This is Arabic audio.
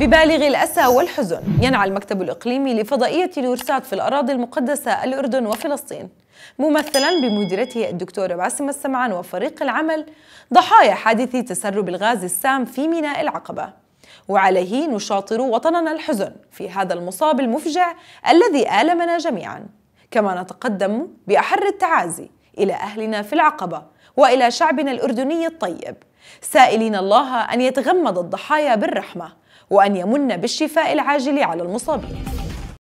ببالغ الأسى والحزن ينعى المكتب الإقليمي لفضائية الورسات في الأراضي المقدسة الأردن وفلسطين ممثلا بمديرته الدكتورة باسم السمعان وفريق العمل ضحايا حادث تسرب الغاز السام في ميناء العقبة وعليه نشاطر وطننا الحزن في هذا المصاب المفجع الذي آلمنا جميعا كما نتقدم بأحر التعازي إلى أهلنا في العقبة وإلى شعبنا الأردني الطيب سائلين الله أن يتغمد الضحايا بالرحمة وأن يمن بالشفاء العاجل على المصابين